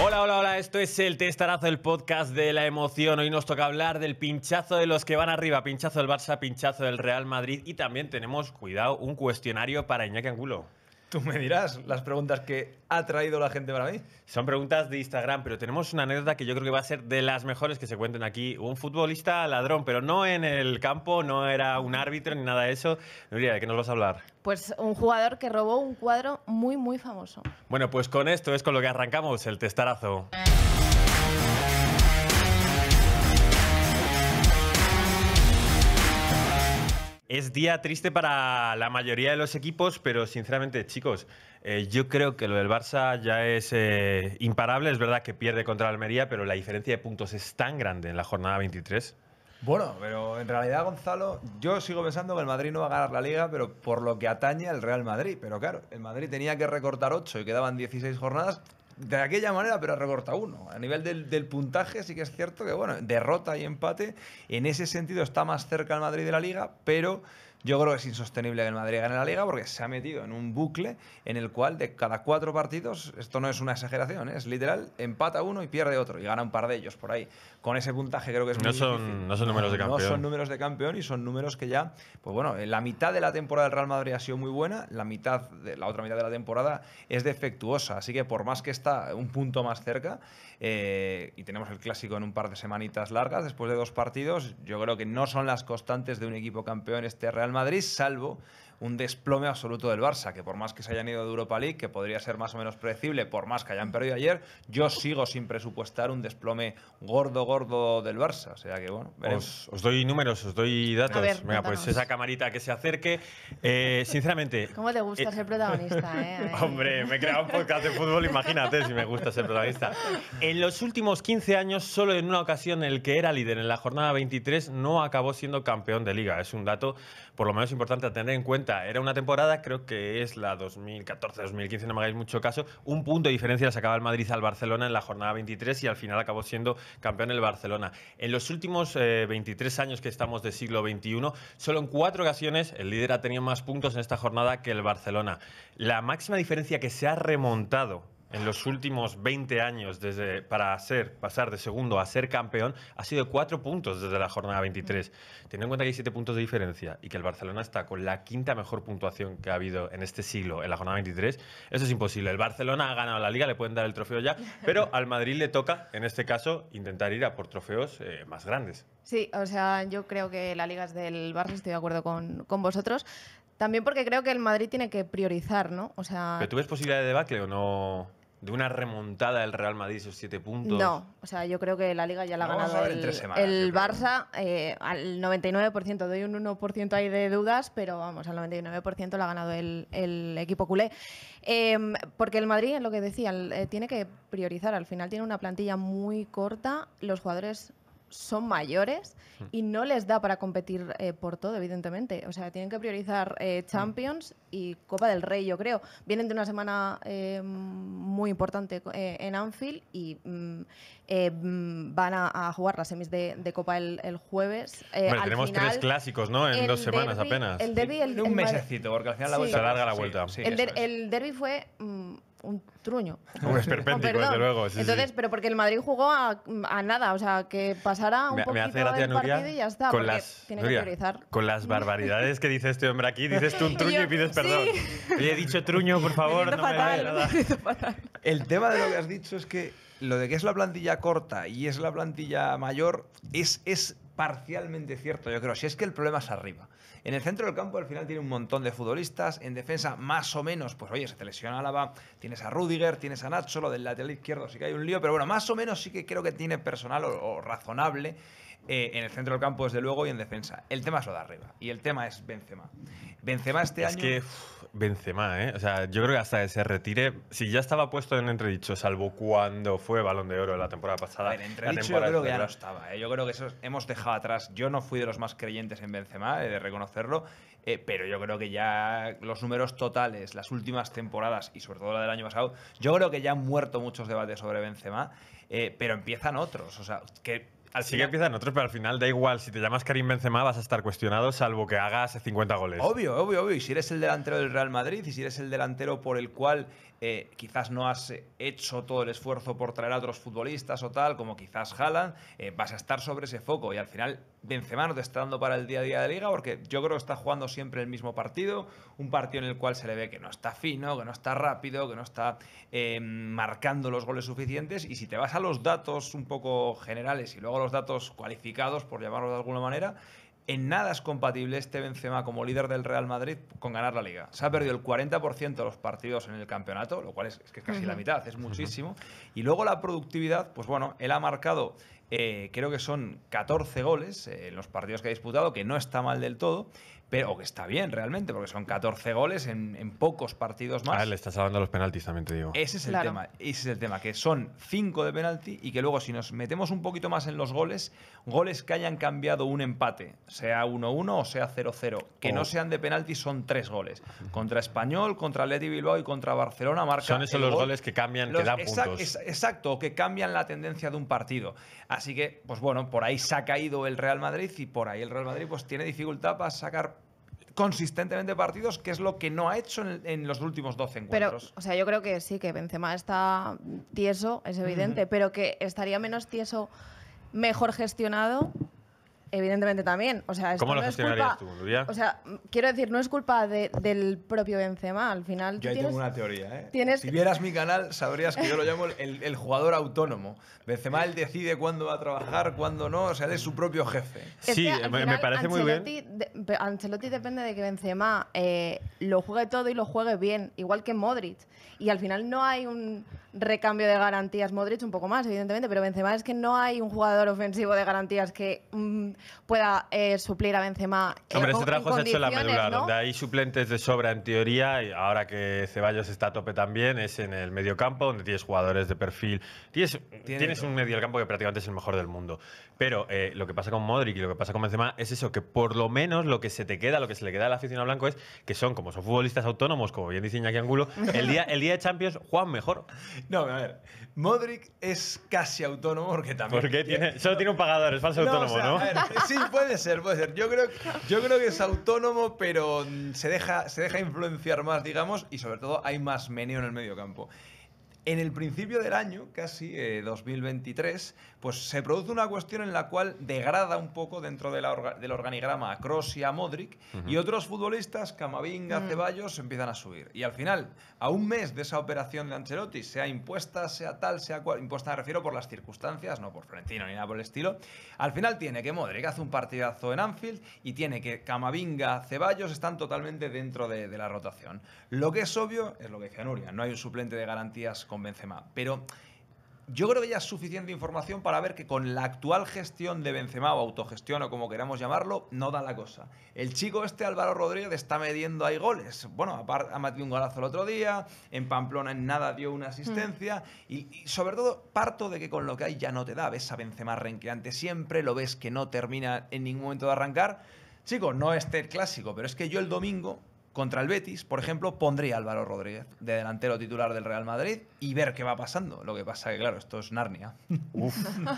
Hola, hola, hola, esto es el Testarazo, el podcast de la emoción. Hoy nos toca hablar del pinchazo de los que van arriba, pinchazo del Barça, pinchazo del Real Madrid y también tenemos, cuidado, un cuestionario para Iñaki Angulo. Tú me dirás las preguntas que ha traído la gente para mí. Son preguntas de Instagram, pero tenemos una anécdota que yo creo que va a ser de las mejores que se cuenten aquí. Un futbolista ladrón, pero no en el campo, no era un árbitro ni nada de eso. Nuria, ¿de qué nos vas a hablar? Pues un jugador que robó un cuadro muy, muy famoso. Bueno, pues con esto es con lo que arrancamos el testarazo. Es día triste para la mayoría de los equipos, pero sinceramente, chicos, eh, yo creo que lo del Barça ya es eh, imparable. Es verdad que pierde contra Almería, pero la diferencia de puntos es tan grande en la jornada 23. Bueno, pero en realidad, Gonzalo, yo sigo pensando que el Madrid no va a ganar la liga, pero por lo que atañe al Real Madrid. Pero claro, el Madrid tenía que recortar 8 y quedaban 16 jornadas de aquella manera, pero recorta uno. A nivel del, del, puntaje sí que es cierto que, bueno, derrota y empate, en ese sentido está más cerca el Madrid de la liga, pero yo creo que es insostenible que el Madrid gane la liga porque se ha metido en un bucle en el cual de cada cuatro partidos, esto no es una exageración, ¿eh? es literal, empata uno y pierde otro y gana un par de ellos por ahí. Con ese puntaje creo que es muy son, difícil. No son números de campeón. No son números de campeón y son números que ya, pues bueno, eh, la mitad de la temporada del Real Madrid ha sido muy buena, la mitad, la otra mitad de la temporada es defectuosa, así que por más que está un punto más cerca eh, y tenemos el clásico en un par de semanitas largas, después de dos partidos, yo creo que no son las constantes de un equipo campeón este Real ...al Madrid, salvo un desplome absoluto del Barça, que por más que se hayan ido de Europa League, que podría ser más o menos predecible, por más que hayan perdido ayer, yo sigo sin presupuestar un desplome gordo, gordo del Barça. O sea que, bueno. Os, doy números, os doy datos. Venga, pues esa camarita que se acerque. Eh, sinceramente. ¿Cómo te gusta eh, ser protagonista, eh? Hombre, me he creado un podcast de fútbol, imagínate si me gusta ser protagonista. En los últimos 15 años, solo en una ocasión el que era líder en la jornada 23 no acabó siendo campeón de liga. Es un dato por lo menos importante a tener en cuenta era una temporada, creo que es la 2014-2015, no me hagáis mucho caso, un punto de diferencia sacaba el Madrid al Barcelona en la jornada 23 y al final acabó siendo campeón el Barcelona. En los últimos 23 eh, años que estamos de siglo XXI, solo en cuatro ocasiones el líder ha tenido más puntos en esta jornada que el Barcelona. La máxima diferencia que se ha remontado en los últimos 20 años desde, para pasar de segundo a ser campeón ha sido cuatro puntos desde la jornada 23. Teniendo en cuenta que hay siete puntos de diferencia y que el Barcelona está con la quinta mejor puntuación que ha habido en este siglo en la jornada 23, eso es imposible. El Barcelona ha ganado la liga, le pueden dar el trofeo ya, pero al Madrid le toca, en este caso, intentar ir a por trofeos eh, más grandes. Sí, o sea, yo creo que la liga es del Barça, estoy de acuerdo con, vosotros. También porque creo que el Madrid tiene que priorizar, ¿no? O sea... ¿Pero tú ves posibilidad de debate, o no? de una remontada del Real Madrid esos siete puntos. No, o sea, yo creo que la liga ya la ha ganado el, Barça eh, al 99%. Doy un 1% ahí de dudas, pero vamos, al 99% la ha ganado el, equipo culé. Em, porque el Madrid, lo que decía, eh, tiene que priorizar. Al final tiene una plantilla muy corta. Los jugadores son mayores hmm. y no les da para competir eh, por todo, evidentemente. O sea, tienen que priorizar eh, hmm. Champions y Copa del Rey, yo creo. Vienen de una semana eh, muy importante en Anfield y mm, mm, van a, jugar las semis de, Copa el, jueves. Bueno, tenemos tres clásicos, ¿no? En dos semanas apenas. El derby, el, un mesecito, porque al final la vuelta se alarga la vuelta. el, derby fue mm, un truño. Un esperpéntico, desde luego. Entonces, pero porque el Madrid jugó a, nada, o sea, que pasara un poquito me hace partido y ya está, con las, barbaridades que dice este hombre aquí, dices tú un truño y, pides perdón. Le he dicho truño, por favor, no fatal, nada. El tema de lo que has dicho es que lo de que es la plantilla corta y es la plantilla mayor es, es parcialmente cierto, yo creo. Si es que el problema es arriba. En el centro del campo al final tiene un montón de futbolistas, en defensa más o menos, pues oye, se te lesiona Álava, tienes a Rudiger, tienes a Nacho, lo del lateral izquierdo sí que hay un lío, pero bueno, más o menos sí que creo que tiene personal o, razonable eh, en el centro del campo desde luego y en defensa. El tema es lo de arriba y el tema es Benzema. Benzema este es año... Benzema, ¿eh? O sea, yo creo que hasta que se retire, si ya estaba puesto en entredicho, salvo cuando fue Balón de Oro la temporada pasada. En entredicho yo creo que ya no estaba, ¿eh? Yo creo que eso hemos dejado atrás. Yo no fui de los más creyentes en Benzema, de reconocerlo, eh, pero yo creo que ya los números totales, las últimas temporadas y sobre todo la del año pasado, yo creo que ya han muerto muchos debates sobre Benzema, eh, pero empiezan otros. O sea, que Así que empiezan otros, pero al final da igual. Si te llamas Karim Benzema vas a estar cuestionado, salvo que hagas 50 goles. Obvio, obvio, obvio. Y si eres el delantero del Real Madrid y si eres el delantero por el cual eh, quizás no has eh, hecho todo el esfuerzo por traer a otros futbolistas o tal, como quizás Haaland, eh, vas a estar sobre ese foco y al final Benzema no te está dando para el día a día de liga porque yo creo que está jugando siempre el mismo partido, un partido en el cual se le ve que no está fino, que no está rápido, que no está marcando los goles suficientes y si te vas a los datos un poco generales y luego a los datos cualificados, por llamarlo de alguna manera, en nada es compatible este Benzema como líder del Real Madrid con ganar la liga. Se ha perdido el 40% de los partidos en el campeonato, lo cual es, que es casi la mitad, es muchísimo. Y luego la productividad, pues bueno, él ha marcado, eh, creo que son 14 goles eh, en los partidos que ha disputado, que no está mal del todo, pero que está bien realmente, porque son 14 goles en, pocos partidos más. Ah, le estás hablando de los penaltis, también te digo. Ese es el tema, ese es el tema, que son 5 de penalti y que luego si nos metemos un poquito más en los goles, goles que hayan cambiado un empate, sea 1-1 o sea 0-0, que no oh. sean de penalti son 3 goles. Contra Español, contra Leti Bilbao y contra Barcelona marca Son esos los goles que cambian, que dan puntos. exacto, que cambian la tendencia de un partido. Así que, pues bueno, por ahí se ha caído el Real Madrid y por ahí el Real Madrid pues tiene dificultad para sacar consistentemente partidos, que es lo que no ha hecho en, los últimos 12 encuentros. Pero, o sea, yo creo que sí, que Benzema está tieso, es evidente, pero que estaría menos tieso mejor gestionado evidentemente también. O sea, ¿Cómo lo no tú, O sea, quiero decir, no es culpa del propio Benzema. Al final. Yo tengo una teoría, ¿eh? Si vieras mi canal, sabrías que yo lo llamo el, jugador autónomo. Benzema él decide cuándo va a trabajar, cuándo no. O sea, él es su propio jefe. sí, me parece muy bien. Ancelotti depende de que Benzema eh, lo juegue todo y lo juegue bien, igual que Modric. Y al final no hay un recambio de garantías. Modric un poco más, evidentemente, pero Benzema es que no hay un jugador ofensivo de garantías que mm, pueda eh, suplir a Benzema. Eh, Hombre, ese trabajo se ha hecho la película. donde hay suplentes de sobra en teoría, y ahora que Ceballos está a tope también, es en el campo donde tienes jugadores de perfil. Tienes, un tienes un mediocampo que prácticamente es el mejor del mundo. Pero eh, lo que pasa con Modric y lo que pasa con Benzema es eso, que por lo menos lo que se te queda, lo que se le queda a la aficionado blanco es que son, como son futbolistas autónomos, como bien dice Iñaki Angulo, el día, el día de Champions juegan mejor. No, a ver. Modric es casi autónomo porque también. Porque solo tiene un pagador, es falso autónomo, ¿no? sí, puede ser, puede ser. Yo creo, yo creo que es autónomo, pero se deja, se deja influenciar más, digamos, y sobre todo hay más meneo en el mediocampo. En el principio del año, casi 2023, eh, pues se produce una cuestión en la cual degrada un poco dentro del organigrama a Kroos y a Modric y otros futbolistas, Camavinga, mm. Ceballos, empiezan a subir. Y al final, a un mes de esa operación de Ancelotti, sea impuesta, sea tal, sea cual, impuesta me refiero por las circunstancias, no por Florentino ni nada por el estilo, al final tiene que Modric hace un partidazo en Anfield y tiene que Camavinga, Ceballos están totalmente dentro de, la rotación. Lo que es obvio es lo que decía Nuria, no hay un suplente de garantías con Benzema, pero yo creo que ya es suficiente información para ver que con la actual gestión de Benzema o autogestión o como queramos llamarlo, no da la cosa. El chico este Álvaro Rodríguez está mediendo ahí goles. Bueno, aparte ha metido un golazo el otro día, en Pamplona en nada dio una asistencia mm. y, sobre todo parto de que con lo que hay ya no te da, ves a Benzema renqueante siempre, lo ves que no termina en ningún momento de arrancar. Chicos, no este el clásico, pero es que yo el domingo contra el Betis, por ejemplo, pondría Álvaro Rodríguez de delantero titular del Real Madrid y ver qué va pasando. Lo que pasa es que, claro, esto es Narnia.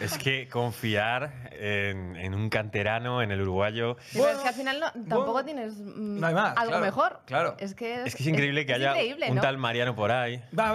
es que confiar en, un canterano, en el uruguayo. es que al final tampoco tienes mm, algo mejor. Claro. Es que es, increíble que haya un tal Mariano por ahí. Va,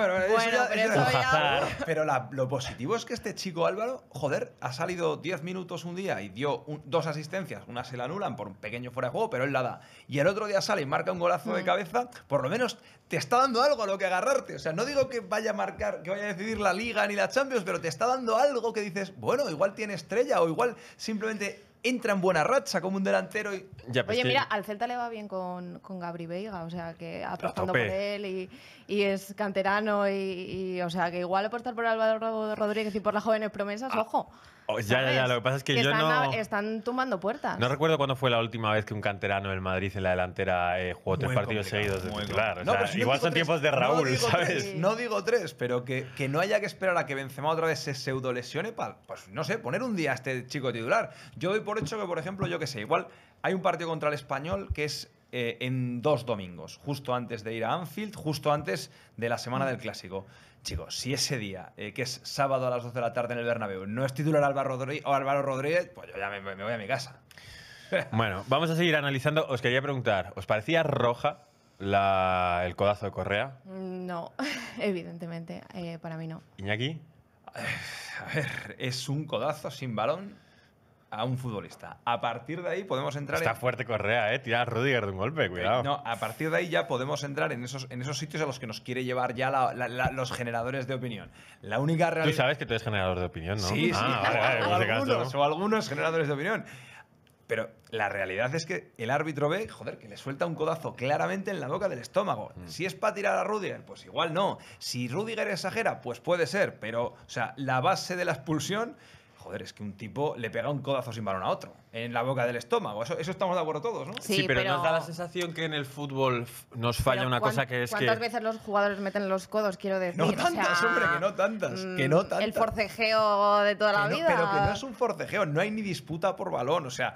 pero, lo positivo es que este chico Álvaro, joder, ha salido 10 minutos un día y dio dos asistencias. Una se la anulan por un pequeño fuera de juego, pero él la da. Y el otro día sale y marca un gol de mm. cabeza, por lo menos te está dando algo a lo que agarrarte. O sea, no digo que vaya a marcar, que vaya a decidir la liga ni la Champions, pero te está dando algo que dices, bueno, igual tiene estrella o igual simplemente entra en buena racha como un delantero. Y... Ya, pues Oye, mira, al Celta le va bien con, Gabri Veiga, o sea, que apostando por él y, es canterano y, o sea, que igual apostar por Álvaro Rodríguez y por las jóvenes promesas, ah, ojo. Oh, ya, ya, ya. Lo que pasa es que, yo no. Están tumbando puertas. No recuerdo cuándo fue la última vez que un canterano del Madrid en la delantera eh, jugó tres partidos seguidos de titular. igual son tiempos de Raúl, ¿sabes? no digo tres, pero que, que, no haya que esperar a que Benzema otra vez se pseudo-lesione para, pues no sé, poner un día a este chico titular. Yo doy por hecho que, por ejemplo, yo que sé, igual hay un partido contra el español que es eh, en dos domingos, justo antes de ir a Anfield, justo antes de la semana del clásico. Chicos, si ese día, eh, que es sábado a las 12 de la tarde en el Bernabéu, no es titular Álvaro Rodríguez, o pues yo ya me, voy a mi casa. bueno, vamos a seguir analizando. Os quería preguntar, ¿os parecía roja el codazo de Correa? Mm, no, evidentemente, eh, para mí no. ¿Iñaki? A ver, es un codazo sin balón a un futbolista. A partir de ahí podemos entrar. Está fuerte Correa, ¿eh? Tira a Rudiger de un golpe, eh, cuidado. No, a partir de ahí ya podemos entrar en esos, en esos sitios a los que nos quiere llevar ya los generadores de opinión. La única realidad. Tú sabes que tú eres generador de opinión, ¿no? Sí, sí. Ah, o, algunos, generadores de opinión. Pero la realidad es que el árbitro ve, joder, que le suelta un codazo claramente en la boca del estómago. Mm. Si es para tirar a Rudiger, pues igual no. Si Rudiger exagera, pues puede ser. Pero, o sea, la base de la expulsión joder, es que un tipo le pega un codazo sin balón a otro, en la boca del estómago. Eso, estamos de acuerdo todos, ¿no? Sí, pero, nos da la sensación que en el fútbol nos falla una cosa que es que... ¿Cuántas veces los jugadores meten los codos, quiero decir? No tantas, hombre, que no tantas, mm, que no tantas. El forcejeo de toda la vida. Pero que no es un forcejeo, no hay ni disputa por balón, o sea,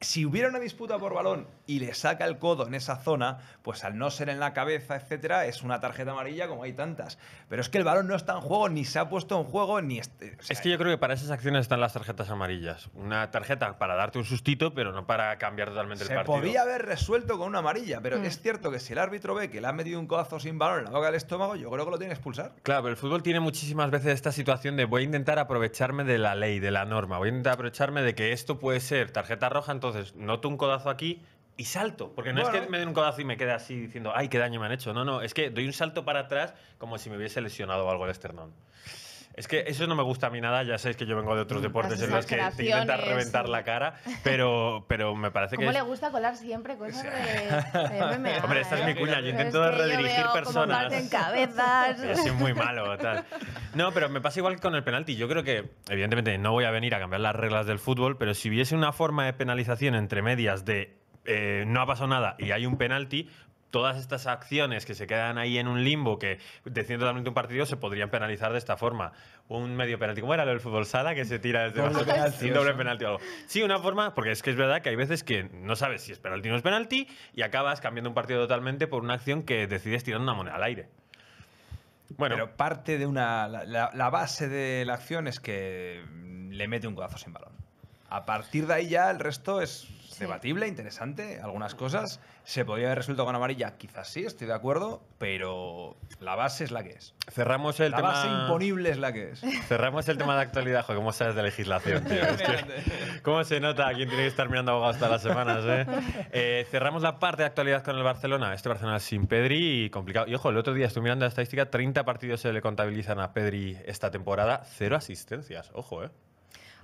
si hubiera una disputa por balón y le saca el codo en esa zona, pues al no ser en la cabeza, etcétera, es una tarjeta amarilla como hay tantas. Pero es que el balón no está en juego, ni se ha puesto en juego, ni. Este, es que yo creo que para esas acciones están las tarjetas amarillas. Una tarjeta para darte un sustito, pero no para cambiar totalmente el partido. Se podía haber resuelto con una amarilla, pero mm. es cierto que si el árbitro ve que le ha metido un codazo sin balón en la boca del estómago, yo creo que lo tiene que expulsar. Claro, pero el fútbol tiene muchísimas veces esta situación de voy a intentar aprovecharme de la ley, de la norma, voy a intentar aprovecharme de que esto puede ser tarjeta roja, entonces entonces, noto un codazo aquí y salto. Porque no es que me den un codazo y me quede así diciendo, ay, qué daño me han hecho. No, no, es que doy un salto para atrás como si me hubiese lesionado algo el esternón. Es que eso no me gusta a mí nada, ya sabéis que yo vengo de otros mm, deportes en los que te intentas reventar la cara, pero, me parece que... ¿Cómo le gusta colar siempre cosas Hombre, esta es mi eh? cuña, yo intento redirigir personas. muy malo, No, pero me pasa igual con el penalti. Yo creo que, evidentemente, no voy a venir a cambiar las reglas del fútbol, pero si hubiese una forma de penalización entre medias de eh, no ha pasado nada y hay un penalti, todas estas acciones que se quedan ahí en un limbo, que decidiendo totalmente un partido, se podrían penalizar de esta forma. Un medio penalti, como era el del fútbol sala, que se tira desde doble penalti, doble penalti o algo. Sí, una forma, porque es que es verdad que hay veces que no sabes si es penalti o no es penalti y acabas cambiando un partido totalmente por una acción que decides tirar una moneda al aire. Bueno. Pero parte de una. La, la base de la acción es que le mete un codazo sin balón. A partir de ahí ya el resto es debatible, interesante, algunas cosas. ¿Se podría haber resuelto con amarilla? Quizás sí, estoy de acuerdo, pero la base es la que es. Cerramos el la tema... base imponible es la que es. Cerramos el tema de actualidad, jo, ¿cómo sabes de legislación, ¿Cómo se nota quién tiene que estar mirando abogados todas las semanas, eh. eh? Cerramos la parte de actualidad con el Barcelona. Este Barcelona sin Pedri y complicado. Y ojo, el otro día estuve mirando la estadística, 30 partidos se le contabilizan a Pedri esta temporada, cero asistencias, ojo, eh.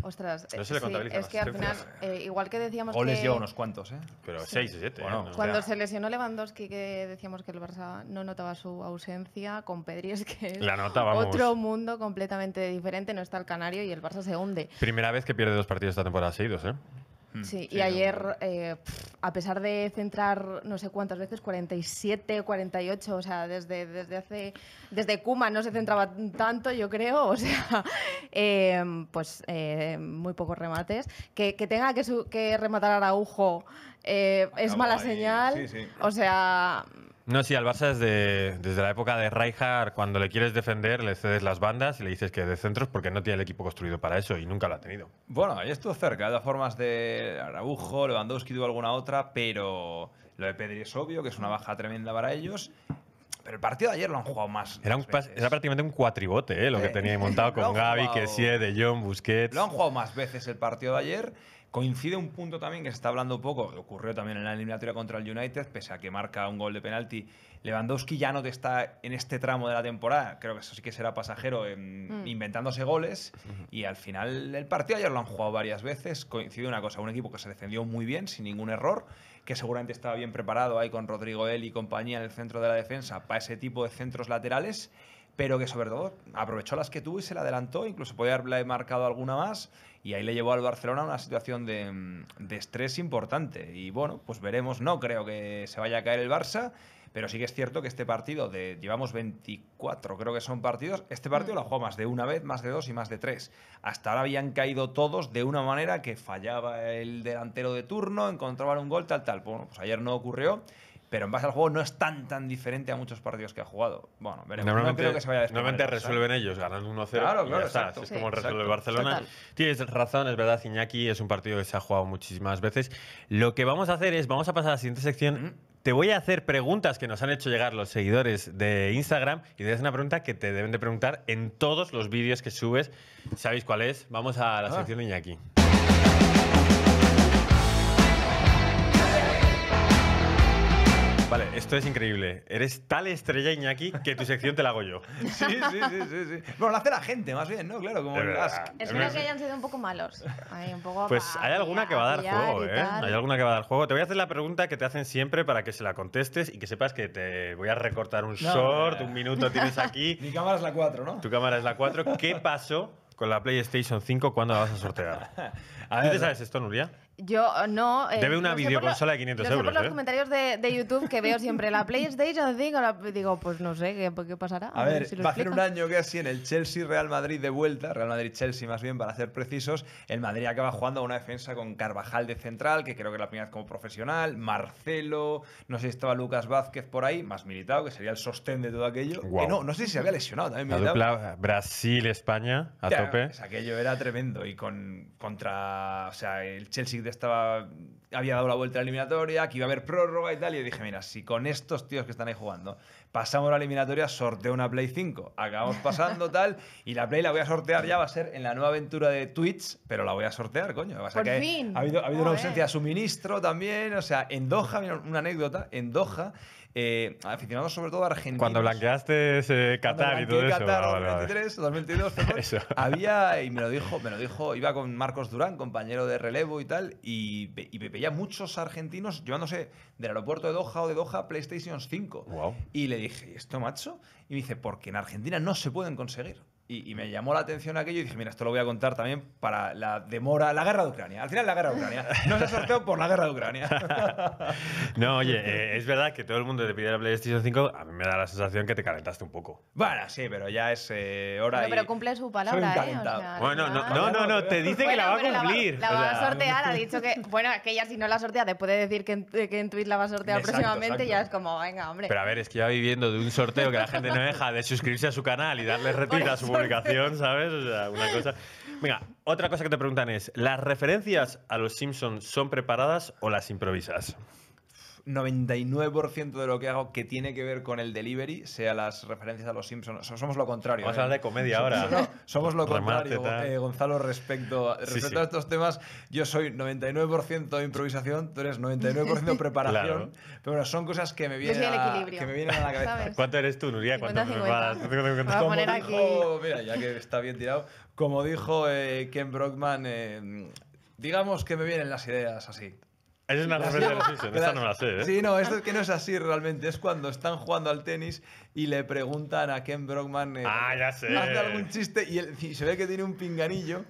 Ostras, eh, es que al final, eh, igual que decíamos Goles que... unos cuantos, ¿eh? Pero seis o siete. cuando se lesionó Lewandowski, que decíamos que el Barça no notaba su ausencia, con Pedri es que es La otro mundo completamente diferente, no está el Canario y el Barça se hunde. Primera vez que pierde dos partidos esta temporada seguidos, ¿eh? Mm, sí, y ayer, eh, a pesar de centrar no sé cuántas veces, 47, 48, o sea, desde, hace. Desde Kuma no se centraba tanto, yo creo, o sea, em, pues eh, muy pocos remates. Que, tenga que, que rematar Araujo eh, es mala señal. O sea, no, sí, al Barça desde, la época de Rijkaard, cuando le quieres defender, le cedes las bandas y le dices que de centros porque no tiene el equipo construido para eso y nunca lo ha tenido. Bueno, ahí estuvo cerca, ¿eh? de formas de Araujo, Lewandowski tuvo alguna otra, pero lo de Pedri es obvio, que es una baja tremenda para ellos. Pero el partido de ayer lo han jugado más. Era, un, era prácticamente un cuatribote ¿eh? lo que tenía montado con Gaby, que Kessie, De Jong, Busquets. Lo han jugado más veces el partido de ayer, Coincide un punto también que se está hablando poco, que ocurrió también en la eliminatoria contra el United, pese a que marca un gol de penalti. Lewandowski ya no está en este tramo de la temporada, creo que eso sí que será pasajero, mm. inventándose goles. Y al final el partido ayer lo han jugado varias veces. Coincide una cosa, un equipo que se defendió muy bien, sin ningún error, que seguramente estaba bien preparado ahí con Rodrigo L y compañía en el centro de la defensa para ese tipo de centros laterales pero que sobre todo aprovechó las que tuvo y se la adelantó, incluso podría haberle marcado alguna más y ahí le llevó al Barcelona a una situación mm, de, estrés importante. Y bueno, pues veremos, no creo que se vaya a caer el Barça, pero sí que es cierto que este partido, de, llevamos 24 creo que son partidos, este partido lo jugó más de una vez, más de dos y más de tres. Hasta ahora habían caído todos de una manera que fallaba el delantero de turno, encontraban un gol, tal, tal. Bueno, pues ayer no ocurrió pero en base al juego no es tan tan diferente a muchos partidos que ha jugado. Bueno, veremos. Normalmente, no creo que se vaya a normalmente resuelven ellos, ganando 1-0 claro, claro, Es como resuelve Barcelona. Tienes razón, es verdad, Iñaki, es un partido que se ha jugado muchísimas veces. Lo que vamos a hacer es, vamos a pasar a la siguiente sección. Te voy a hacer preguntas que nos han hecho llegar los seguidores de Instagram y es una pregunta que te deben de preguntar en todos los vídeos que subes. ¿Sabéis cuál es? Vamos a la ah. sección de Iñaki. Vale, esto es increíble. Eres tal estrella, Iñaki, que tu sección te la hago yo. Sí, sí, sí, Bueno, la hace la gente, más bien, ¿no? Claro, como el Ask. Espero que hayan sido un poco malos. un poco pues hay alguna que va a dar juego, ¿eh? Hay alguna que va a dar juego. Te voy a hacer la pregunta que te hacen siempre para que se la contestes y que sepas que te voy a recortar un short, un minuto tienes aquí. Mi cámara es la 4, ¿no? Tu cámara es la 4. ¿Qué pasó con la PlayStation 5 cuando la vas a sortear? a ¿Tú sabes esto, Nuria? Yo ah, no. Eh, Debe una videoconsola de 500 euros. por los ¿eh? comentarios de, YouTube que veo siempre la PlayStation digo, pues no sé, ¿qué, pasará? A, ver, va a hacer un año que así en el Chelsea-Real Madrid de vuelta, Real Madrid-Chelsea más bien, para ser precisos. El Madrid acaba jugando a una defensa con Carvajal de central, que creo que la primera vez como profesional, Marcelo, no sé si estaba Lucas Vázquez por ahí, más militado, que sería el sostén de todo aquello. no, sé si se había lesionado también militado. Brasil-España a tope. aquello era tremendo y con, contra o sea, el Chelsea estaba, había dado la vuelta a la eliminatoria, que iba a haber prórroga y tal. Y dije, mira, si con estos tíos que están ahí jugando pasamos la eliminatoria, sorteo una Play 5. Acabamos pasando tal. Y la Play la voy a sortear ya, va a ser en la nueva aventura de Twitch, pero la voy a sortear, coño. Por fin. Ha habido, ha habido una ausencia de suministro también. O sea, en Doha, una anécdota, en Doha eh, aficionados sobre todo a Argentina Cuando blanqueaste Qatar y todo eso. 2022, Había, y me lo dijo, me lo dijo, iba con Marcos Durán, compañero de relevo y tal, y, y me veía muchos argentinos llevándose del aeropuerto de Doha o de Doha PlayStation 5. Wow. Y le dije, ¿esto, macho? Y me dice, porque en Argentina no se pueden conseguir. Y, me llamó la atención aquello y dije, mira, esto lo voy a contar también para la demora, la guerra de Ucrania. Al final la guerra de Ucrania. No se sorteó por la guerra de Ucrania. no, oye, eh, es verdad que todo el mundo te pide la PlayStation 5. A mí me da la sensación que te calentaste un poco. Bueno, sí, pero ya es eh, hora Pero, pero cumple su palabra, ¿eh? bueno, no, no, no, te dice que la va a cumplir. La, va, a sortear, ha dicho que... Bueno, aquella que ya si no la sortea te puede decir que en, que Twitch la va a sortear próximamente ya es como, venga, hombre. Pero a ver, es que ya viviendo de un sorteo que la gente no deja de suscribirse a su canal y darle retweet a su ¿sabes? O una cosa. Venga, otra cosa que te preguntan es: ¿las referencias a los Simpsons son preparadas o las improvisas? 99% de lo que hago que tiene que ver con el delivery, sea las referencias a los Simpsons, somos lo contrario. Vamos a ¿eh? hablar de comedia ahora. somos lo contrario, eh, Gonzalo, respecto, a, respecto a estos temas. Yo soy 99% improvisación, tú eres 99% preparación. Pero bueno, son cosas que me vienen, a, que la cabeza. ¿Cuánto eres tú, Nuria? ¿Cuánto me vas? poner aquí. Oh, mira, ya que está bien tirado. Como dijo eh, Ken Brockman, digamos que me vienen las ideas así. Es una referencia esta no la sé. ¿eh? Sí, no, esto es que no es así realmente. Es cuando están jugando al tenis y le preguntan a Ken Brockman. Eh, ah, ya sé. algún chiste y, él, y se ve que tiene un pinganillo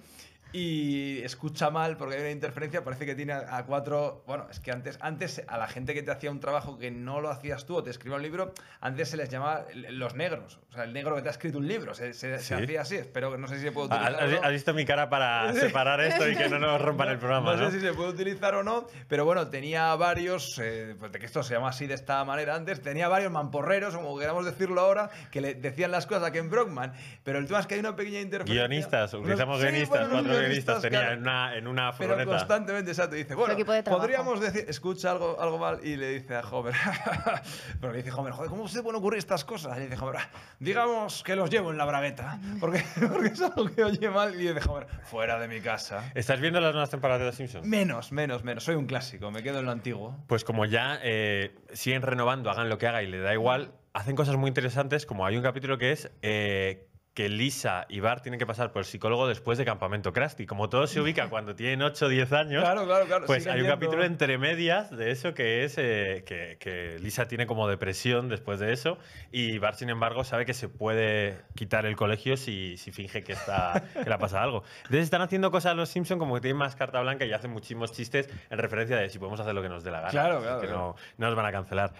y escucha mal porque hay una interferencia, parece que tiene a, cuatro, bueno, es que antes, antes a la gente que te hacía un trabajo que no lo hacías tú o te escribía un libro, antes se les llamaba los negros, o sea, el negro que te ha escrito un libro, se, hacía así, espero que no sé si se puede utilizar. ¿Has, visto mi cara para separar esto y que no nos rompan el programa? No, sé si se puede utilizar o no, pero bueno, tenía varios, eh, pues de que esto se llama así de esta manera antes, tenía varios mamporreros, como queramos decirlo ahora, que le decían las cosas a Ken Brockman, pero el tema es que hay una pequeña interferencia. Guionistas, utilizamos guionistas, cuatro guionistas en, una, en una furgoneta. Pero constantemente, exacto. Dice, bueno, podríamos decir, escucha algo, algo mal y le dice a Homer, pero le dice Homer, joder, ¿cómo se pueden ocurrir estas cosas? Y le dice Homer, ah, digamos que los llevo en la braveta porque, porque es algo que oye mal y le dice Homer, fuera de mi casa. ¿Estás viendo las nuevas temporadas de The Simpsons? Menos, menos, menos. Soy un clásico, me quedo en lo antiguo. Pues como ya eh, siguen renovando, hagan lo que haga y le da igual, hacen cosas muy interesantes, como hay un capítulo que es eh, que Lisa y Bart tienen que pasar por el psicólogo después de Campamento Krusty. Como todo se ubica cuando tienen 8 o 10 años, claro, claro, claro, pues hay un capítulo entre medias de eso que es eh, que, Lisa tiene como depresión después de eso y Bart, sin embargo, sabe que se puede quitar el colegio si, si finge que, está, que le ha pasado algo. Entonces están haciendo cosas los Simpsons como que tienen más carta blanca y hacen muchísimos chistes en referencia de si podemos hacer lo que nos dé la gana. Claro, claro. Que no nos van a cancelar.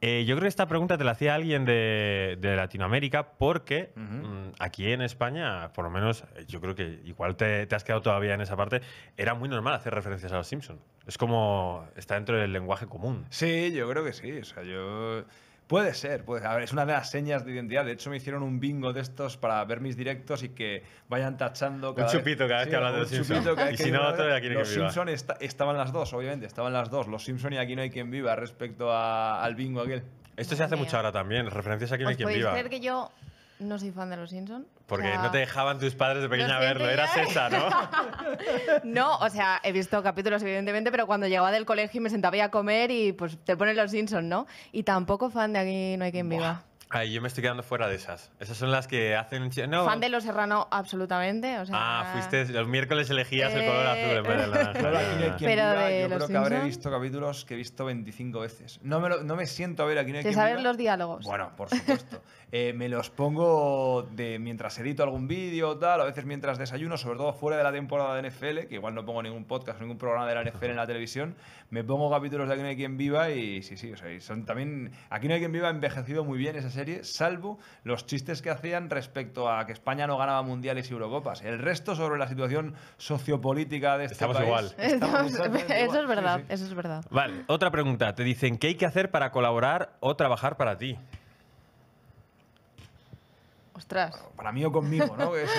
Eh, yo creo que esta pregunta te la hacía alguien de, Latinoamérica porque mm, aquí en España, por lo menos, eh, yo creo que igual te, has quedado todavía en esa parte, era muy normal hacer referencias a los Simpsons. Es como, está dentro del lenguaje común. Sí, yo creo que sí. O sea, yo... Puede ser, puede A ver, es una de las señas de identidad. De hecho, me hicieron un bingo de estos para ver mis directos y que vayan tachando. Cada un chupito cada vez que sí, de los Simpsons. y si no, Aquí no hay Los Simpsons estaban las dos, obviamente, estaban las dos. Los Simpsons y Aquí no hay quien viva respecto a, al bingo aquel. Esto se hace mucho ahora también, referencias a Aquí no hay quien viva. que yo no soy fan de los Simpsons. Porque no te dejaban tus padres de pequeña verlo, era eras esa, ¿no? no, o sea, he visto capítulos, evidentemente, pero cuando llegaba del colegio y me sentaba a comer y pues te ponen los Simpsons, ¿no? Y tampoco fan de aquí no hay quien viva yo me estoy quedando fuera de esas. Esas son las que hacen no. Fan de los Serrano, absolutamente. Ah, fuiste. Los miércoles elegías el color eh, azul Pero yo creo que habré visto capítulos que he visto 25 veces. No me, no me siento a ver aquí. No hay ¿Te sabes los diálogos? Bueno, por supuesto. Eh, me los pongo de mientras edito algún vídeo o tal, a veces mientras desayuno, sobre todo fuera de la temporada de NFL, que igual no pongo ningún podcast, ningún programa de la NFL en la televisión. Me pongo capítulos de Aquí no hay quien viva y sí, sí. son también. Aquí no hay quien viva ha envejecido muy bien esas serie, salvo los chistes que hacían respecto a que España no ganaba mundiales y Eurocopas. El resto sobre la situación sociopolítica de este país. eso es verdad, eso es verdad. Vale, otra pregunta. Te dicen, ¿qué hay que hacer para colaborar o trabajar para ti? Para mí o conmigo, ¿no? Es,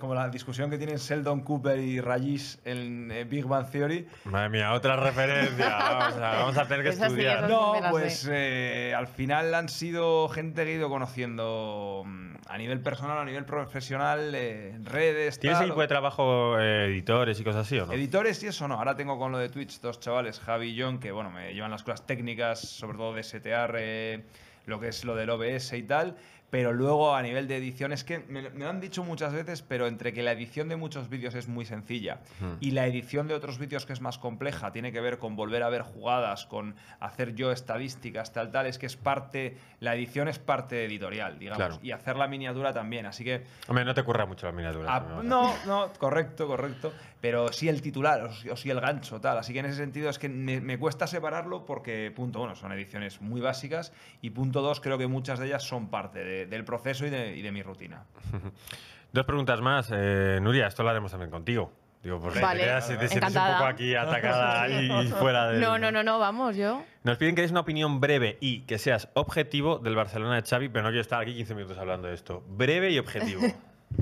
como la discusión que tienen Sheldon Cooper y Rajis en eh, Big Bang Theory. Madre mía, otra referencia. Vamos a, tener que estudiar. no, pues eh, al final han sido gente que he ido conociendo mm, a nivel personal, a nivel profesional, eh, redes. ¿Tienes equipo de trabajo editores y cosas así o no? Editores y eso no. Ahora tengo con lo de Twitch dos chavales, Javi y John, que bueno, me llevan las cosas técnicas, sobre todo de STR lo que es lo del OBS y tal, pero luego a nivel de edición es que me, lo han dicho muchas veces, pero entre que la edición de muchos vídeos es muy sencilla y la edición de otros vídeos que es más compleja, tiene que ver con volver a ver jugadas, con hacer yo estadísticas, tal, tal, es que es parte, la edición es parte editorial, digamos, y hacer la miniatura también, así que... Hombre, no te curra mucho la miniatura. Ah, no, no, correcto, correcto, pero sí el titular o, sí el gancho, tal, así que en ese sentido es que me, me cuesta separarlo porque, punto uno, son ediciones muy básicas y punto dos, creo que muchas de ellas son parte de del proceso y de, mi rutina. Dos preguntas más. Eh, Nuria, esto lo haremos también contigo. vale. te sientes un poco aquí atacada y, fuera de. No, no, no, no, vamos, yo. Nos piden que des una opinión breve y que seas objetivo del Barcelona de Xavi, pero no quiero estar aquí 15 minutos hablando de esto. Breve y objetivo.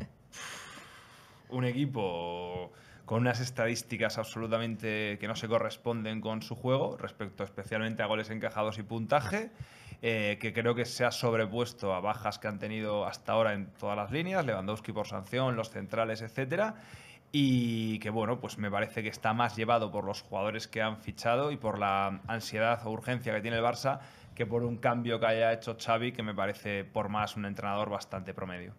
un equipo con unas estadísticas absolutamente que no se corresponden con su juego, respecto especialmente a goles encajados y puntaje. Eh, que creo que se ha sobrepuesto a bajas que han tenido hasta ahora en todas las líneas, Lewandowski por sanción, los centrales, etcétera y que bueno, pues me parece que está más llevado por los jugadores que han fichado y por la ansiedad o urgencia que tiene el Barça que por un cambio que haya hecho Xavi, que me parece por más un entrenador bastante promedio.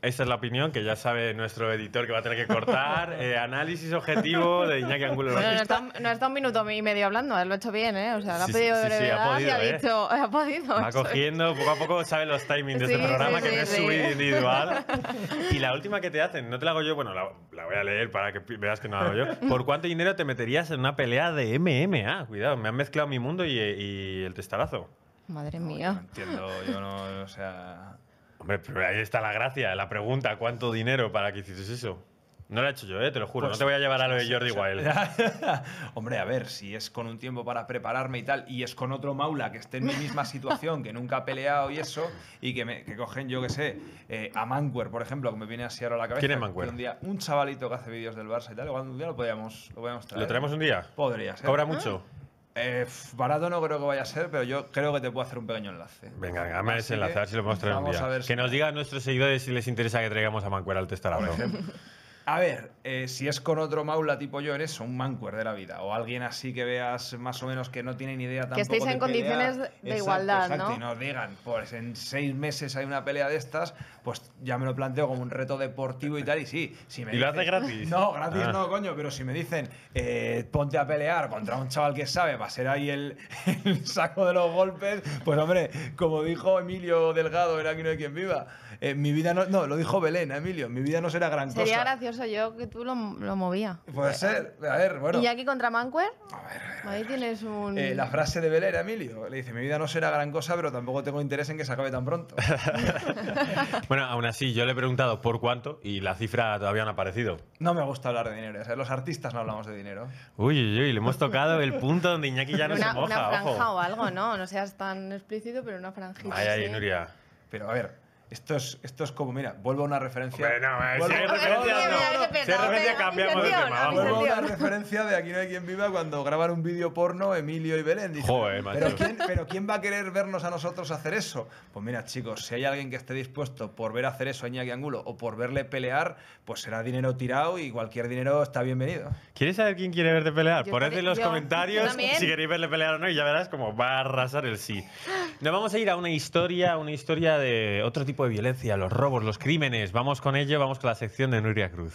Esa es la opinión que ya sabe nuestro editor que va a tener que cortar. Eh, análisis objetivo de Iñaki Angulo. no, está, no está un minuto y medio hablando, lo ha he hecho bien, ¿eh? O sea, lo ha pedido sí, sí, ha podido, y ha ¿eh? dicho, ha podido. Va cogiendo, poco a poco sabe los timings de este programa, que no es su individual. y la última que te hacen, no te la hago yo, bueno, la, voy a leer para que veas que no la hago yo. ¿Por cuánto dinero te meterías en una pelea de MMA? Cuidado, me han mezclado mi mundo y, el testarazo. Madre mía. no entiendo, yo no, o sea... Hombre, pero ahí está la gracia, la pregunta, ¿cuánto dinero para que hiciste eso? No lo he hecho yo, ¿eh? te lo juro. no pues te voy a llevar a lo de Jordi Wild. Hombre, a ver, si es con un tiempo para prepararme y tal, y es con otro Maula que esté en mi misma situación, que nunca ha peleado y eso, y que, me, que cogen, yo qué sé, eh, a Manquer, por ejemplo, que me viene así ahora a la cabeza. ¿Quién es Manquer? Un, chavalito que hace vídeos del Barça y tal, un día lo podíamos, lo traer. ¿Lo traemos un día? Podría ser. ¿Cobra mucho? ¿Eh? Eh, barato no creo que vaya a ser, pero yo creo que te puedo hacer un pequeño enlace. Venga, venga, desenlazar si lo podemos traer un día. que nos digan nuestros seguidores si les interesa que traigamos a Mancuera al testarazo. A ver, eh, si es con otro maula tipo yo, eres un mancuer de la vida. O alguien así que veas más o menos que no tiene ni idea tampoco. Que estéis en condiciones de igualdad, exacto, ¿no? Y nos digan, pues en seis meses hay una pelea de estas, pues ya me lo planteo como un reto deportivo y tal. Y sí, si me. ¿Y lo hace gratis? No, gratis ah. no, coño. Pero si me dicen, eh, ponte a pelear contra un chaval que sabe, va a ser ahí el, saco de los golpes, pues hombre, como dijo Emilio Delgado, era aquí no hay quien viva. Eh, mi vida no. No, lo dijo Belén, Emilio. Mi vida no será gran cosa. Sería gracioso yo que tú lo, lo movías. Puede ser. A ver, bueno. ¿Y contra Manquer? A ver. Ahí tienes un. Eh, la frase de Belén, Emilio. Le dice: Mi vida no será gran cosa, pero tampoco tengo interés en que se acabe tan pronto. bueno, aún así, yo le he preguntado por cuánto y la cifra todavía no ha aparecido. No me gusta hablar de dinero. los artistas no hablamos de dinero. Uy, uy, uy. Le hemos tocado el punto donde Iñaki ya no se moja. Una franja o algo, ¿no? No seas tan explícito, pero una franjita. Ay, ay, Nuria. Pero a ver, esto es, como, mira, vuelvo a una referencia. si hay referencia, referencia cambiamos de Vuelvo a una referencia de Aquí no hay quien viva cuando graban un vídeo porno Emilio y Belén. Joder, ¿pero, quién, ¿pero quién va a querer vernos a nosotros hacer eso? Pues mira, chicos, si hay alguien que esté dispuesto por ver hacer eso a Iñaki Angulo o por verle pelear, pues será dinero tirado y cualquier dinero está bienvenido. ¿Quieres saber quién quiere verte pelear? Poned en los comentarios si queréis verle pelear o no y ya verás cómo va a arrasar el sí. Nos vamos a ir a una historia, una historia de otro tipo de violencia, los robos, los crímenes. Vamos con ello, vamos con la sección de Nuria Cruz.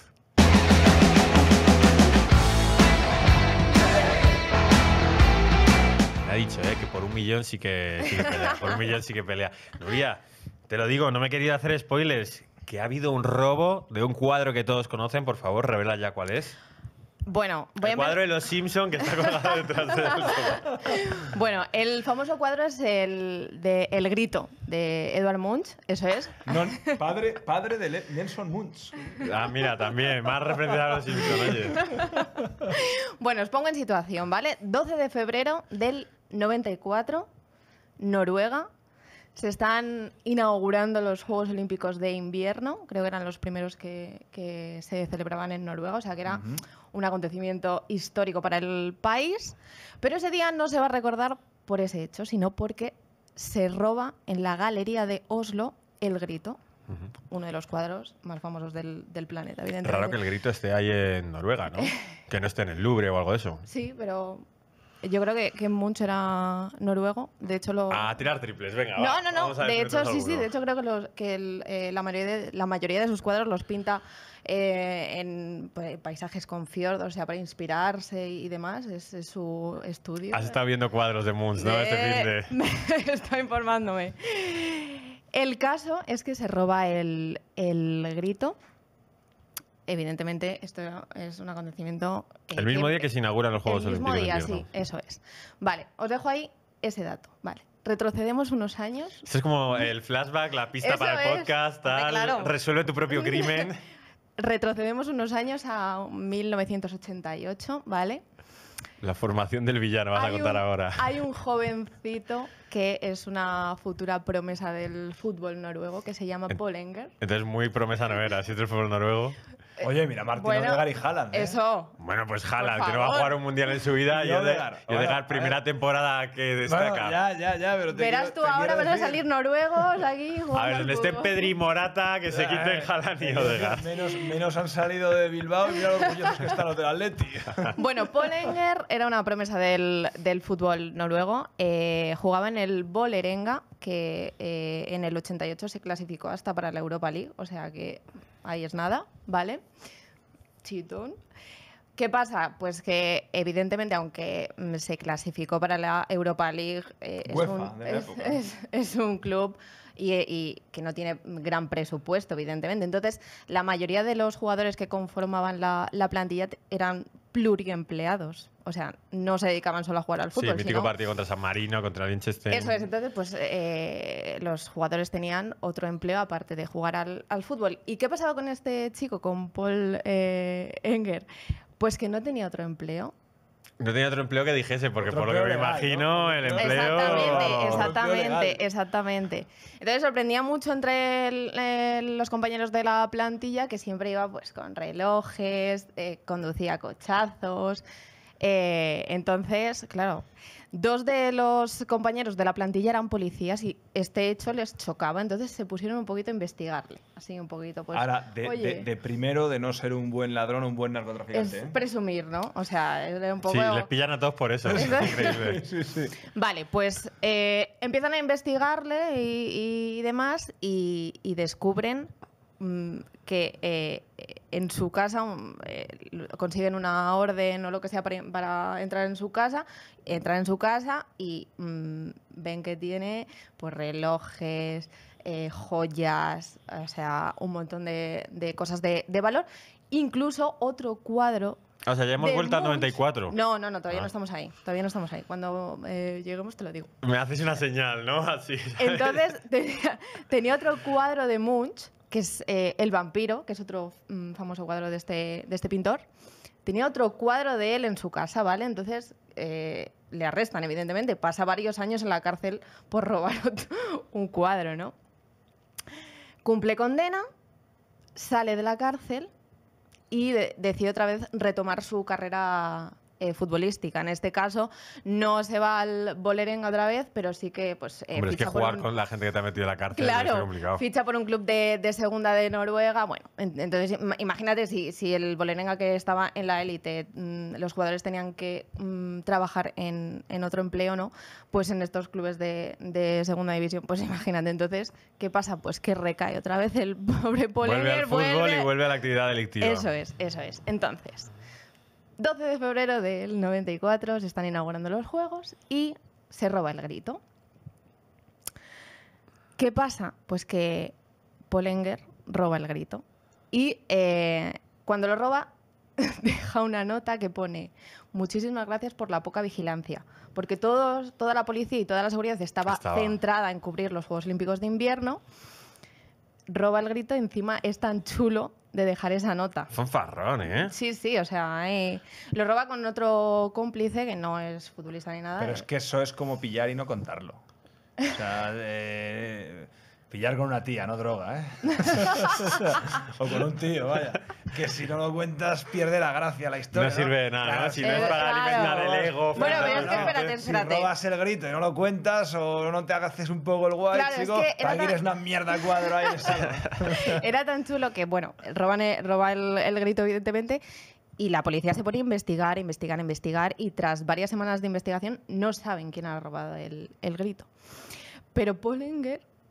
Me ha dicho, eh, que por un millón sí que, pelea. Por millón sí que pelea. Nuria, te lo digo, no me he querido hacer spoilers. Que ha habido un robo de un cuadro que todos conocen, por favor, revela ya cuál es. Bueno, voy el cuadro de los Simpson que está colgado detrás de él. Bueno, el famoso cuadro es el de El grito de Edward Munch, eso es. padre, padre de Nelson Munch. Ah, mira, también, más referencia a los Simpson, Bueno, os pongo en situación, ¿vale? 12 de febrero del 94, Noruega se están inaugurando los Juegos Olímpicos de invierno, creo que eran los primeros que, se celebraban en Noruega, o sea que era un acontecimiento histórico para el país, pero ese día no se va a recordar por ese hecho, sino porque se roba en la galería de Oslo el grito, uno de los cuadros más famosos del, planeta, evidentemente. Raro que el grito esté ahí en Noruega, ¿no? que no esté en el Louvre o algo de eso. Sí, pero yo creo que, que Munch era noruego. De hecho, lo. A ah, tirar triples, venga. No, no, no. de hecho, sí, sí. De hecho, creo que, eh, la, mayoría de, sus cuadros los pinta eh, en paisajes con fiordos, o sea, para inspirarse y, demás. Es, su estudio. Has estado viendo cuadros de Munch, ¿no? Este de... Estoy informándome. El caso es que se roba el, el grito evidentemente esto es un acontecimiento... el mismo día que se inauguran los Juegos Olímpicos. El mismo día, sí, eso es. Vale, os dejo ahí ese dato, vale. Retrocedemos unos años. Esto es como el flashback, la pista para el podcast, tal, resuelve tu propio crimen. Retrocedemos unos años a 1988, ¿vale? La formación del villano, vas a contar ahora. Hay un jovencito que es una futura promesa del fútbol noruego que se llama Paul Enger. Entonces, muy promesa no era, si es fútbol noruego. Eh, Oye, mira, Martín bueno, Odegar y Haaland. ¿eh? Eso. Bueno, pues Haaland, que no va a jugar un mundial en su vida. Y Odegar, Odegar primera temporada que destaca. ya, ya, ya, Verás tú, ahora van a salir noruegos aquí. A ver, donde esté Pedri Morata, que se quiten eh, Haaland y Odegar. Menos, han salido de Bilbao y mira los que están los del Atleti. Bueno, Polenger era una promesa del, del fútbol noruego. jugaba en el Bolerenga, que en el 88 se clasificó hasta para la Europa League. O sea que ahí es nada, ¿vale? Chitón. ¿Qué pasa? Pues que evidentemente, aunque mm, se clasificó para la Europa League, eh, es, un, club y, que no tiene gran presupuesto, evidentemente. Entonces, la mayoría de los jugadores que conformaban la plantilla eran pluriempleados. O sea, no se dedicaban solo a jugar al fútbol. Sí, el mítico partido contra San Marino, contra Winchester. Eso es, entonces, pues eh, los jugadores tenían otro empleo aparte de jugar al, fútbol. ¿Y qué pasaba con este chico, con Paul eh, Enger? Pues que no tenía otro empleo no tenía otro empleo que dijese, porque por lo que me imagino, el empleo. Exactamente, exactamente, exactamente. Entonces sorprendía mucho entre eh, los compañeros de la plantilla que siempre iba pues con relojes, eh, conducía cochazos. Eh, entonces, claro, dos de los compañeros de la plantilla eran policías y este hecho les chocaba, entonces se pusieron un poquito a investigarle. Así un poquito, pues, Ahora, de, primero, de no ser un buen ladrón, un buen narcotraficante. Es ¿eh? presumir, ¿no? O sea, era un poco. Sí, les pillan a todos por eso. Vale, pues eh, empiezan a investigarle y, demás y, descubren mm, que en su casa, eh, consiguen una orden o lo que sea para, entrar en su casa, entran en su casa y mm, ven que tiene pues relojes, eh, joyas, o sea, un montón de, cosas de, valor, incluso otro cuadro. Ah, o sea, ya hemos vuelto a 94. No, no, no, todavía no ah. estamos ahí. Todavía no estamos ahí. Cuando eh, lleguemos te lo digo. Me haces una señal, ¿no? Así. Entonces, tenía otro cuadro de Munch que es eh, El vampiro, que es otro mm, famoso cuadro de este, de este pintor, tenía otro cuadro de él en su casa, ¿vale? Entonces eh, le arrestan, evidentemente, pasa varios años en la cárcel por robar un cuadro, ¿no? Cumple condena, sale de la cárcel y decide otra vez retomar su carrera eh, futbolística. En este caso no se va al Bolerenga otra vez, pero sí que pues eh, es que jugar con la gente que te ha metido en la cárcel claro, Ficha por un club de, segunda de Noruega, bueno, entonces imagínate si, el Bolerenga que estaba en la élite, mm, los jugadores tenían que mm, trabajar en, otro empleo, ¿no? Pues en estos clubes de, de, segunda división, pues imagínate entonces, ¿qué pasa? Pues que recae otra vez el pobre Bolerenga. al fútbol y vuelve a la actividad delictiva. Eso es, eso es. Entonces, 12 de febrero del 94 se están inaugurando los juegos y se roba el grito. ¿Qué pasa? Pues que Polenger roba el grito y eh, cuando lo roba deja una nota que pone muchísimas gracias por la poca vigilancia, porque todos, toda la policía y toda la seguridad estaba, estaba. centrada en cubrir los Juegos Olímpicos de Invierno roba el grito, encima es tan chulo de dejar esa nota. Fanfarrón, ¿eh? Sí, sí, o sea, lo roba con otro cómplice que no es futbolista ni nada. Pero es que eso es como pillar y no contarlo. O sea, Pillar con una tía, no droga, ¿eh? o con un tío, vaya. Que si no lo cuentas, pierde la gracia la historia. No, sirve de nada, si no es para alimentar el ego. Pues bueno, pero es que espérate, espérate. Si robas el grito y no lo cuentas o no te haces un poco el guay, claro, chico, es que una mierda cuadro ahí. era tan chulo que, bueno, roban el, el, grito, evidentemente, y la policía se pone a investigar, investigar, investigar, y tras varias semanas de investigación no saben quién ha robado el, el grito. Pero Paul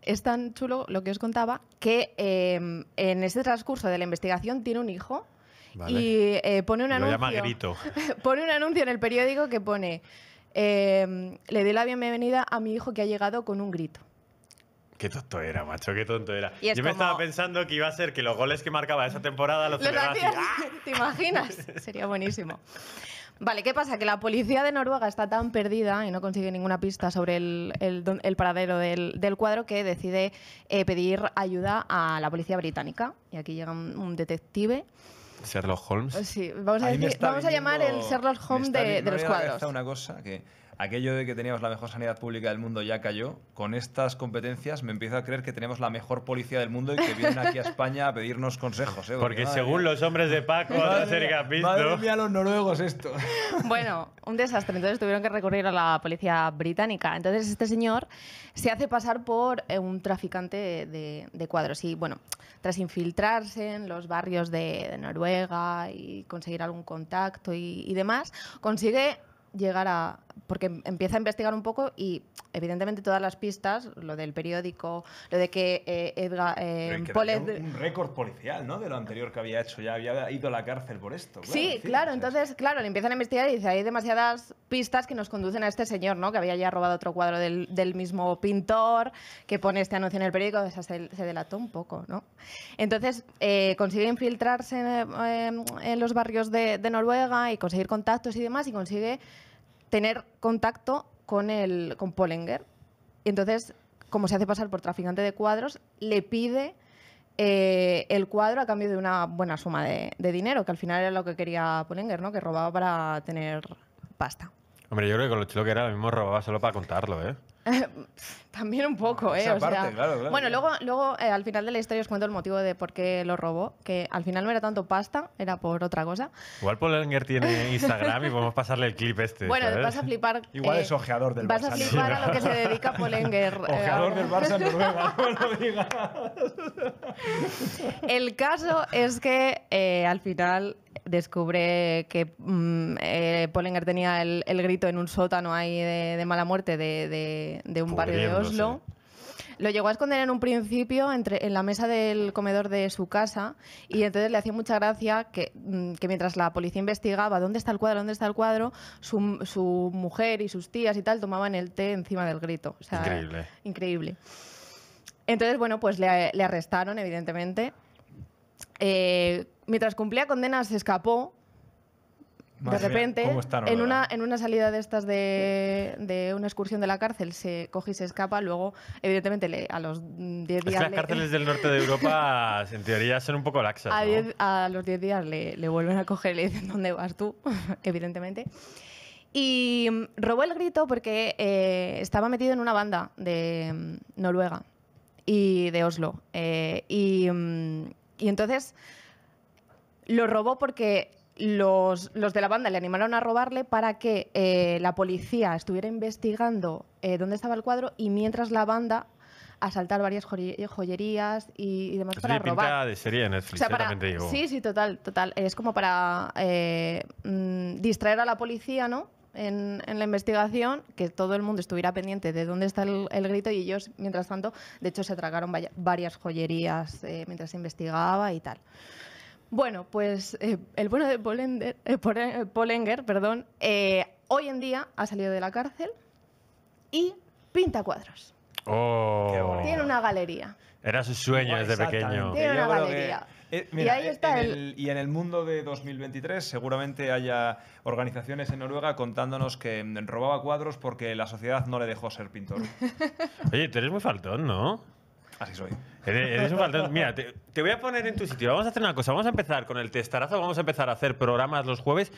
es tan chulo lo que os contaba que em, en ese transcurso de la investigación tiene un hijo y eh, pone un anuncio. pone un anuncio en el periódico que pone em, le doy la bienvenida a mi hijo que ha llegado con un grito. Qué tonto era, macho, qué tonto era. Yo me estaba pensando que iba a ser que los goles que marcaba esa temporada los, los ¿Te imaginas? Sería buenísimo. Vale, ¿qué pasa? Que la policía de Noruega está tan perdida y no consigue ninguna pista sobre el, paradero del, cuadro que decide eh, pedir ayuda a la policía británica. Y aquí llega un, detective. Sherlock Holmes. Sí, vamos a, llamar el Sherlock Holmes de, los cuadros. Una cosa que aquello de que teníamos la mejor sanidad pública del mundo ya cayó. Con estas competencias me empiezo a creer que tenemos la mejor policía del mundo y que vienen aquí a España a pedirnos consejos. ¿eh? Porque, según los hombres de Paco, ser los noruegos esto. Bueno, un desastre. Entonces tuvieron que recurrir a la policía británica. Entonces este señor se hace pasar por eh, un traficante de, cuadros. Y bueno, tras infiltrarse en los barrios de, Noruega y conseguir algún contacto y demás, consigue llegar a... Porque em, empieza a investigar un poco y evidentemente todas las pistas, lo del periódico, lo de que eh, Edgar... Em, un, récord policial, ¿no? De lo anterior que había hecho, ya había ido a la cárcel por esto. sí, claro, entonces, claro, le empiezan a investigar y dice, hay demasiadas pistas que nos conducen a este señor, ¿no? Que había ya robado otro cuadro del, mismo pintor, que pone este anuncio en el periódico, se, delató un poco, ¿no? Entonces, eh, consigue infiltrarse em, en, los barrios de Noruega y conseguir contactos y demás y consigue tener contacto con, el, con Pollinger. Y entonces, como se hace pasar por traficante de cuadros, le pide eh, el cuadro a cambio de una buena suma de, dinero, que al final era lo que quería Pollinger, ¿no? Que robaba para tener pasta. Hombre, yo creo que con lo chulo que era, lo mismo robaba solo para contarlo, ¿eh? También un poco, ah, ¿eh? O sea... bueno, luego, luego eh, al final de la historia os cuento el motivo de por qué lo robó, que al final no era tanto pasta, era por otra cosa. Igual Polenger tiene Instagram y podemos pasarle el clip este. Bueno, te vas a flipar. Igual eh, es ojeador del Barça. Vas a flipar a lo que se dedica Polenger. Eh, ojeador del Barça Noruega, no lo digas. El caso es que al final descubre que mm, eh, Pollinger tenía el, grito en un sótano ahí de, mala muerte de, un barrio de Oslo. Lo llegó a esconder en un principio entre, en la mesa del comedor de su casa y entonces le hacía mucha gracia que, mm, mientras la policía investigaba dónde está el cuadro, dónde está el cuadro, su, mujer y sus tías y tal tomaban el té encima del grito. increíble. Increíble. Entonces, bueno, pues le, arrestaron, evidentemente. Eh, mientras cumplía condena se escapó de repente, en, una, en una salida de estas de, una excursión de la cárcel, se coge y se escapa. Luego, evidentemente, le, a los 10 días. Es las cárceles del norte de Europa, en teoría, son un poco laxas. A, los 10 días le, vuelven a coger y le dicen: ¿Dónde vas tú? evidentemente. Y robó el grito porque eh, estaba metido en una banda de mm, Noruega y de Oslo. Eh, y, mm, y entonces lo robó porque los, de la banda le animaron a robarle para que eh, la policía estuviera investigando eh, dónde estaba el cuadro y mientras la banda asaltar varias joyerías y, demás para robar. de serie Sí, sí, total, total. Es como para eh, mm, distraer a la policía, ¿no? En, la investigación, que todo el mundo estuviera pendiente de dónde está el, el grito y ellos, mientras tanto, de hecho, se tragaron varias joyerías mientras se investigaba y tal. Bueno, pues eh, el bueno de Polender, eh, Polenger eh, perdón, hoy en día ha salido de la cárcel y pinta cuadros. Oh. Tiene una galería. Era su sueño desde pequeño. Tiene una galería. y, en el, y en el mundo de 2023 seguramente haya organizaciones en Noruega contándonos que mm, robaba cuadros porque la sociedad no le dejó ser pintor. Oye, tú eres muy faltón, ¿no? soy. Eres, un Mira, te, voy a poner en tu sitio. Vamos a hacer una cosa. Vamos a empezar con el testarazo. Vamos a empezar a hacer programas los jueves.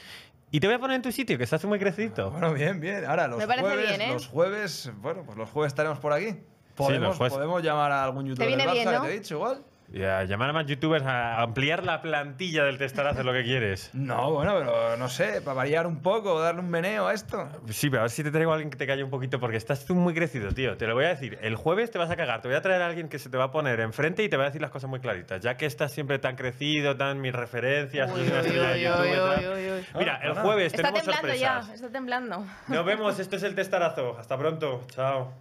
Y te voy a poner en tu sitio, que estás muy crecito. Bueno, bien, bien. Ahora, los, jueves, ¿eh? los jueves. Bueno, pues los jueves estaremos por aquí. Podemos, llamar a algún youtuber ¿Te viene bien, dicho igual. Y a llamar a más youtubers a ampliar la plantilla del testarazo, lo que quieres. No, bueno, pero no sé, para variar un poco, darle un meneo a esto. Sí, pero a ver si te traigo a alguien que te calle un poquito, porque estás tú muy crecido, tío. Te lo voy a decir, el jueves te vas a cagar, te voy a traer a alguien que se te va a poner enfrente y te va a decir las cosas muy claritas, ya que estás siempre tan crecido, tan mis referencias. Mira, el jueves está temblando ya, está temblando. Nos vemos, esto es el testarazo. Hasta pronto, chao.